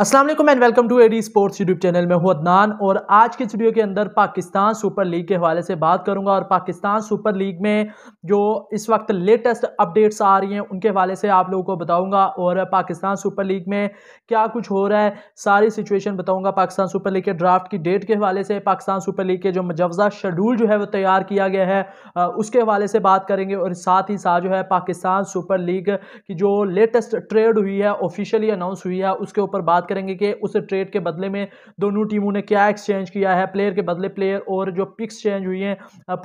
असलम एंड welcome to AD sports YouTube channel में हूँ अदनान और आज के स्टूडियो के अंदर पाकिस्तान सुपर लीग के हवाले से बात करूंगा और पाकिस्तान सुपर लीग में जो इस वक्त लेटेस्ट अपडेट्स आ रही हैं उनके हवाले से आप लोगों को बताऊंगा और पाकिस्तान सुपर लीग में क्या कुछ हो रहा है सारी सिचुएशन बताऊँगा पाकिस्तान सुपर लीग के ड्राफ्ट की डेट के हवाले से पाकिस्तान सुपर लीग के जो मुजवजा शेड्यूल जो है वो तैयार किया गया है उसके हवाले से बात करेंगे और साथ ही साथ जो है पाकिस्तान सुपर लीग की जो लेटेस्ट ट्रेड हुई है ऑफिशियली अनाउंस हुई है उसके ऊपर बात बात करेंगे कि उस ट्रेड के बदले में दोनों टीमों ने क्या एक्सचेंज किया है प्लेयर के बदले प्लेयर और जो पिक्स चेंज हुई हैं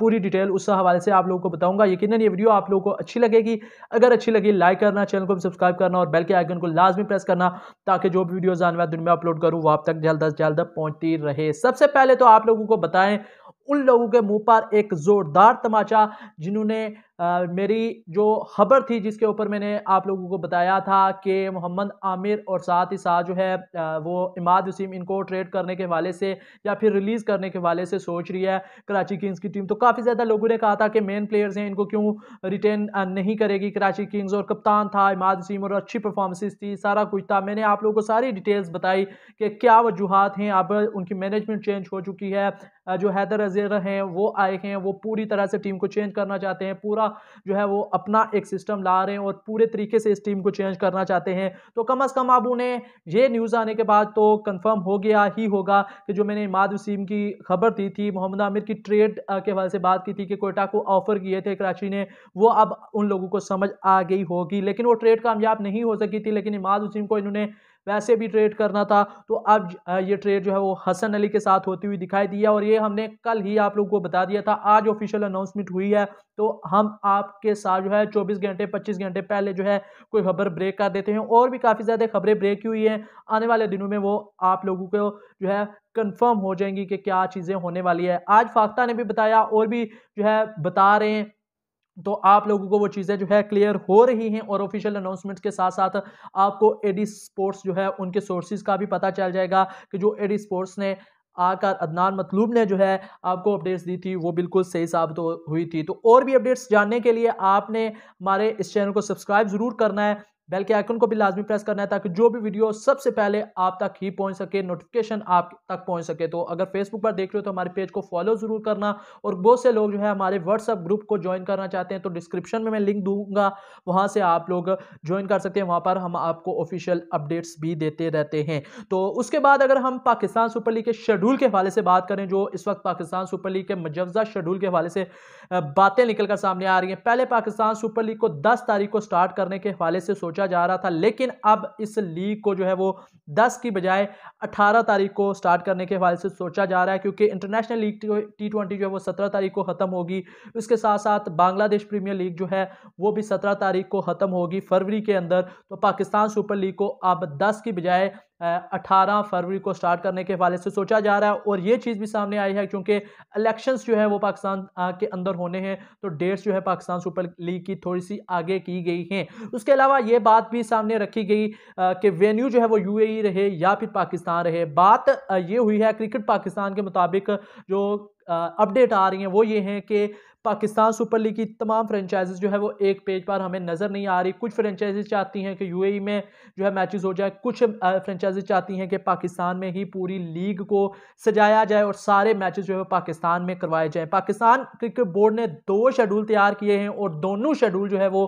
पूरी डिटेल उस हवाले से आप लोगों को बताऊंगा यकीन ये वीडियो आप लोगों को अच्छी लगेगी अगर अच्छी लगी लाइक करना चैनल को सब्सक्राइब करना और बेल के आइकन को लाजमी प्रेस करना ताकि जो भी वीडियो जानवे दिन में अपलोड करूँ वो आप तक जल्द अज जल्द पहुँचती रहे सबसे पहले तो आप लोगों को बताएं उन लोगों के मुंह पर एक ज़ोरदार तमाचा जिन्होंने आ, मेरी जो खबर थी जिसके ऊपर मैंने आप लोगों को बताया था कि मोहम्मद आमिर और साथ ही साथ जो है आ, वो इमाद वसीम इनको ट्रेड करने के हवाले से या फिर रिलीज़ करने के हवाले से सोच रही है कराची किंग्स की टीम तो काफ़ी ज़्यादा लोगों ने कहा था कि मेन प्लेयर्स हैं इनको क्यों रिटेन नहीं करेगी कराची किंग्स और कप्तान था इमाद वसीम और अच्छी परफॉर्मेंसेस थी सारा कुछ था मैंने आप लोगों को सारी डिटेल्स बताई कि क्या वजूहत हैं अब उनकी मैनेजमेंट चेंज हो चुकी है जो हैदर अज़ीर हैं वो आए हैं वो पूरी तरह से टीम को चेंज करना चाहते हैं पूरा जो है वो अपना एक सिस्टम ला रहे हैं और पूरे तरीके से इस टीम को चेंज करना चाहते हैं तो कम अज़ कम अब उन्हें ये न्यूज़ आने के बाद तो कंफर्म हो गया ही होगा कि जो मैंने इमाद वसीम की खबर दी थी मोहम्मद आमिर की ट्रेड के हवाले से बात की थी कि कोयटा को ऑफ़र किए थे कराची ने वो अब उन लोगों को समझ आ गई होगी लेकिन वो ट्रेड कामयाब नहीं हो सकी थी लेकिन इमाद वसीम को इन्होंने वैसे भी ट्रेड करना था तो अब ये ट्रेड जो है वो हसन अली के साथ होती हुई दिखाई दी है और ये हमने कल ही आप लोगों को बता दिया था आज ऑफिशियल अनाउंसमेंट हुई है तो हम आपके साथ जो है चौबीस घंटे पच्चीस घंटे पहले जो है कोई खबर ब्रेक कर देते हैं और भी काफ़ी ज़्यादा खबरें ब्रेक हुई हैं आने वाले दिनों में वो आप लोगों को जो है कंफर्म हो जाएंगी कि क्या चीज़ें होने वाली है आज फाख्ता ने भी बताया और भी जो है बता रहे हैं तो आप लोगों को वो चीज़ें जो है क्लियर हो रही हैं और ऑफिशियल अनाउंसमेंट्स के साथ साथ आपको एडी स्पोर्ट्स जो है उनके सोर्सेज का भी पता चल जाएगा कि जो एडी स्पोर्ट्स ने आकर अदनान मतलूब ने जो है आपको अपडेट्स दी थी वो बिल्कुल सही साबित हुई थी तो और भी अपडेट्स जानने के लिए आपने हमारे इस चैनल को सब्सक्राइब ज़रूर करना है बेल के आइकन को भी लाजमी प्रेस करना है ताकि जो भी वीडियो सबसे पहले आप तक ही पहुंच सके नोटिफिकेशन आप तक पहुंच सके तो अगर फेसबुक पर देख रहे हो तो हमारे पेज को फॉलो ज़रूर करना और बहुत से लोग जो है हमारे व्हाट्सअप ग्रुप को ज्वाइन करना चाहते हैं तो डिस्क्रिप्शन में मैं लिंक दूंगा वहाँ से आप लोग ज्वाइन कर सकते हैं वहाँ पर हम आपको ऑफिशियल अपडेट्स भी देते रहते हैं तो उसके बाद अगर हम पाकिस्तान सुपर लीग के शेड्यूल के हवाले से बात करें जो इस वक्त पाकिस्तान सुपर लीग के मुजवजा शेड्यूल के हवाले से बातें निकलकर सामने आ रही हैं पहले पाकिस्तान सुपर लीग को दस तारीख को स्टार्ट करने के हवाले से सोच सोचा जा रहा था लेकिन अब इस लीग को जो है वो 10 की बजाय 18 तारीख को स्टार्ट करने के हवाले से सोचा जा रहा है क्योंकि इंटरनेशनल लीग टी ट्वेंटी जो है वो 17 तारीख को ख़त्म होगी उसके साथ साथ बांग्लादेश प्रीमियर लीग जो है वो भी 17 तारीख को ख़त्म होगी फरवरी के अंदर तो पाकिस्तान सुपर लीग को अब दस की बजाय 18 फरवरी को स्टार्ट करने के हवाले से सोचा जा रहा है और ये चीज़ भी सामने आई है क्योंकि इलेक्शंस जो है वो पाकिस्तान के अंदर होने हैं तो डेट्स जो है पाकिस्तान सुपर लीग की थोड़ी सी आगे की गई हैं उसके अलावा ये बात भी सामने रखी गई कि वेन्यू जो है वो यू e रहे या फिर पाकिस्तान रहे बात ये हुई है क्रिकेट पाकिस्तान के मुताबिक जो अपडेट आ रही हैं वो ये हैं कि पाकिस्तान सुपर लीग की तमाम फ्रेंचाइज जो है वो एक पेज पर हमें नज़र नहीं आ रही कुछ फ्रेंचाइजीज चाहती हैं कि यूएई में जो है मैचेस हो जाए कुछ फ्रेंचाइजीज चाहती हैं कि पाकिस्तान में ही पूरी लीग को सजाया जाए और सारे मैचेस जो है वो पाकिस्तान में करवाए जाएँ पाकिस्तान क्रिकेट बोर्ड ने दो शेड्यूल तैयार किए हैं और दोनों शेड्यूल जो है वो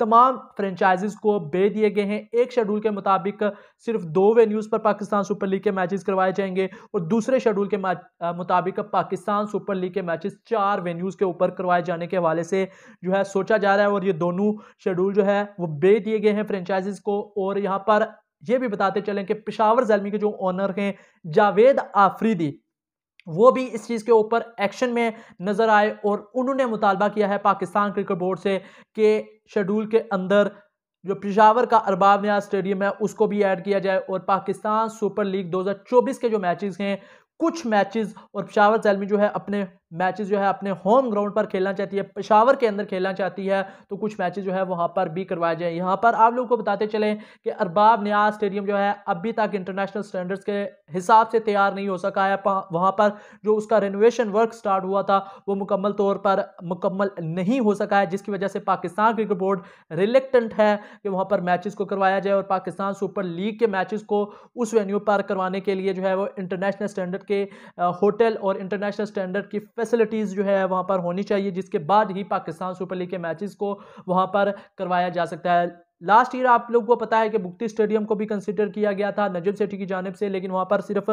तमाम फ्रेंचाइजिज़ को भेज दिए गए हैं एक शेड्यूल के मुताबिक सिर्फ दो वेन्यूज़ पर पाकिस्तान सुपर लीग के मैचेज़ करवाए जाएंगे और दूसरे शेड्यूल के मुताबिक पाकिस्तान पाकिस्तान सुपर लीग के मैचेस चार वेन्यूज़ के ऊपर करवाए जाने के हवाले से जो है सोचा जा रहा है और ये दोनों शेड्यूल जो है वो बेच दिए गए हैं फ्रेंचाइजीज को और यहाँ पर ये भी बताते चलें कि पिशावर जलमी के जो ऑनर हैं जावेद आफरीदी वो भी इस चीज़ के ऊपर एक्शन में नज़र आए और उन्होंने मुतालबा किया है पाकिस्तान क्रिकेट बोर्ड से कि शेड्यूल के अंदर जो पिशावर का अरबाब नया स्टेडियम है उसको भी ऐड किया जाए और पाकिस्तान सुपर लीग 2024 के जो मैचेस हैं कुछ मैचेस और पेशावर जैलमी जो है अपने मैचेस जो है अपने होम ग्राउंड पर खेलना चाहती है पेशावर के अंदर खेलना चाहती है तो कुछ मैचेस जो है वहां पर भी करवाए जाए यहां पर आप लोगों को बताते चलें कि अरबाब न्याज स्टेडियम जो है अभी तक इंटरनेशनल स्टैंडर्ड्स के हिसाब से तैयार नहीं हो सका है वहाँ पर जो उसका रेनोवेशन वर्क स्टार्ट हुआ था वो मुकम्मल तौर पर मुकम्मल नहीं हो सका है जिसकी वजह से पाकिस्तान क्रिकेट बोर्ड रिलेक्टेंट है कि वहाँ पर मैचेस को करवाया जाए और पाकिस्तान सुपर लीग के मैचेज को उस वेन्यू पर करवाने के लिए जो है वो इंटरनेशनल स्टैंडर्ड के के होटल और इंटरनेशनल स्टैंडर्ड की फैसिलिटीज़ जो है वहाँ पर होनी चाहिए जिसके बाद ही पाकिस्तान सुपर लीग के मैचेस को वहाँ पर करवाया जा सकता है लास्ट ईयर आप लोग को पता है कि बुक्ति स्टेडियम को भी कंसिडर किया गया था नजीब सेठी की जानब से लेकिन वहाँ पर सिर्फ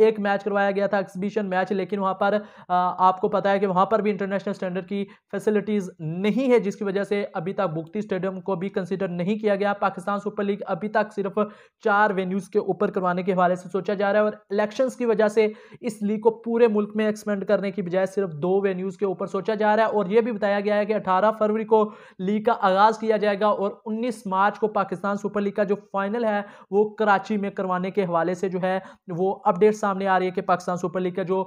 एक मैच करवाया गया था एक्सबिशन मैच लेकिन वहाँ पर आपको पता है कि वहाँ पर भी इंटरनेशनल स्टैंडर्ड की फैसिलिटीज़ नहीं है जिसकी वजह से अभी तक बुक्ति स्टेडियम को भी कंसिडर नहीं किया गया पाकिस्तान सुपर लीग अभी तक सिर्फ चार वेन्यूज़ के ऊपर करवाने के हवाले से सोचा जा रहा है और इलेक्शन की वजह से इस लीग को पूरे मुल्क में एक्सपेंड करने की बजाय सिर्फ दो वेन्यूज़ के ऊपर सोचा जा रहा है और यह भी बताया गया है कि अठारह फरवरी को लीग का आगाज़ किया जाएगा और उन्नीस 19 मार्च को पाकिस्तान सुपर लीग का जो फाइनल है वो कराची में करवाने के हवाले से जो है वो अपडेट सामने आ रही है कि पाकिस्तान सुपर लीग का जो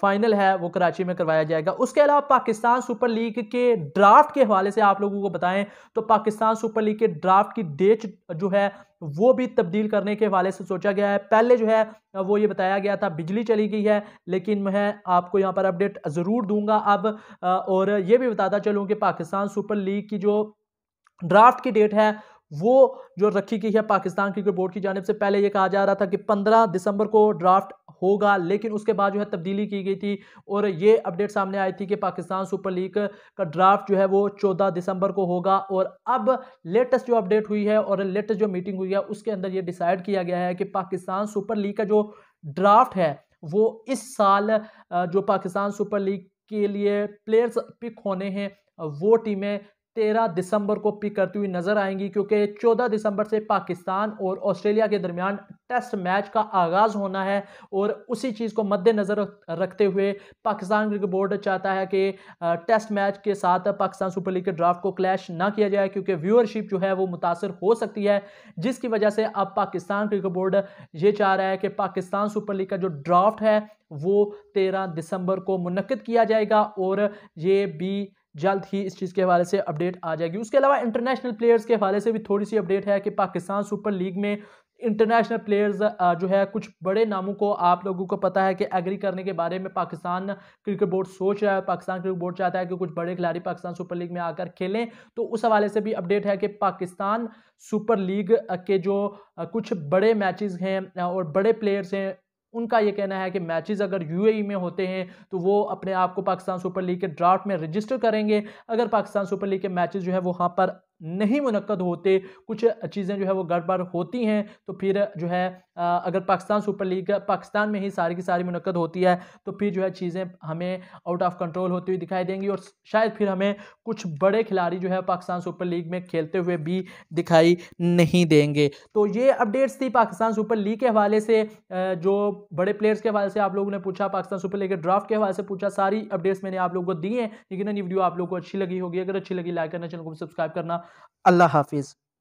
फाइनल है वो कराची में करवाया जाएगा उसके अलावा पाकिस्तान सुपर लीग के ड्राफ्ट के हवाले से आप लोगों को बताएं तो पाकिस्तान सुपर लीग के ड्राफ्ट की डेट जो है वो भी तब्दील करने के हवाले से सोचा गया है पहले जो है वो ये बताया गया था बिजली चली गई है लेकिन मैं आपको यहाँ पर अपडेट ज़रूर दूंगा अब और ये भी बताता चलूँ कि पाकिस्तान सुपर लीग की जो ड्राफ्ट की डेट है वो जो रखी गई है पाकिस्तान क्रिकेट बोर्ड की जानब से पहले ये कहा जा रहा था कि 15 दिसंबर को ड्राफ्ट होगा लेकिन उसके बाद जो है तब्दीली की गई थी और ये अपडेट सामने आई थी कि पाकिस्तान सुपर लीग का ड्राफ्ट जो है वो 14 दिसंबर को होगा और अब लेटेस्ट जो अपडेट हुई है और लेटेस्ट जो मीटिंग हुई है उसके अंदर ये डिसाइड किया गया है कि पाकिस्तान सुपर लीग का जो ड्राफ्ट है वो इस साल जो पाकिस्तान सुपर लीग के लिए प्लेयर्स पिक होने हैं वो टीमें तेरह दिसंबर को पिक करती हुई नजर आएंगी क्योंकि चौदह दिसंबर से पाकिस्तान और ऑस्ट्रेलिया के दरमियान टेस्ट मैच का आगाज़ होना है और उसी चीज़ को मद्देनज़र रखते हुए पाकिस्तान क्रिकेट बोर्ड चाहता है कि टेस्ट मैच के साथ पाकिस्तान सुपर लीग के ड्राफ्ट को क्लैश ना किया जाए क्योंकि व्यूअरशिप जो है वो मुतासर हो सकती है जिसकी वजह से अब पाकिस्तान क्रिकेट बोर्ड ये चाह रहा है कि पाकिस्तान सुपर लीग का जो ड्राफ्ट है वो तेरह दिसंबर को मुनद किया जाएगा और ये भी जल्द ही इस चीज़ के हवाले से अपडेट आ जाएगी उसके अलावा इंटरनेशनल प्लेयर्स के हवाले से भी थोड़ी सी अपडेट है कि पाकिस्तान सुपर लीग में इंटरनेशनल प्लेयर्स जो है कुछ बड़े नामों को आप लोगों को पता है कि एग्री करने के बारे में पाकिस्तान क्रिकेट बोर्ड सोच रहा है पाकिस्तान क्रिकेट बोर्ड चाहता है कि कुछ बड़े खिलाड़ी पाकिस्तान सुपर लीग में आकर खेलें तो उस हवाले से भी अपडेट है कि पाकिस्तान सुपर लीग के जो कुछ बड़े मैचेस हैं और बड़े प्लेयर्स हैं उनका यह कहना है कि मैचेस अगर यूएई e में होते हैं तो वो अपने आप को पाकिस्तान सुपर लीग के ड्राफ्ट में रजिस्टर करेंगे अगर पाकिस्तान सुपर लीग के मैचेस जो है वो वहाँ पर नहीं मुनद होते कुछ चीज़ें जो है वो गड़बड़ होती हैं तो फिर जो है अगर पाकिस्तान सुपर लीग पाकिस्तान में ही सारी की सारी मुनद होती है तो फिर जो है चीज़ें हमें आउट ऑफ कंट्रोल होती हुई दिखाई देंगी और शायद फिर हमें कुछ बड़े खिलाड़ी जो है पाकिस्तान सुपर लीग में खेलते हुए भी दिखाई नहीं देंगे तो ये अपडेट्स थी पाकिस्तान सुपर लीग के हवाले से जो बड़े प्लेयर्स के हवाले से आप लोगों ने पूछा पाकिस्तान सुपर लीग के ड्राफ्ट के हवाले से पूछा सारी अपडेट्स मैंने आप लोगों को दी हैं लेकिन ये वीडियो आप लोग को अच्छी लगी होगी अगर अच्छी लगी लाइक करना चैनल को सब्सक्राइब करना Allah Hafiz.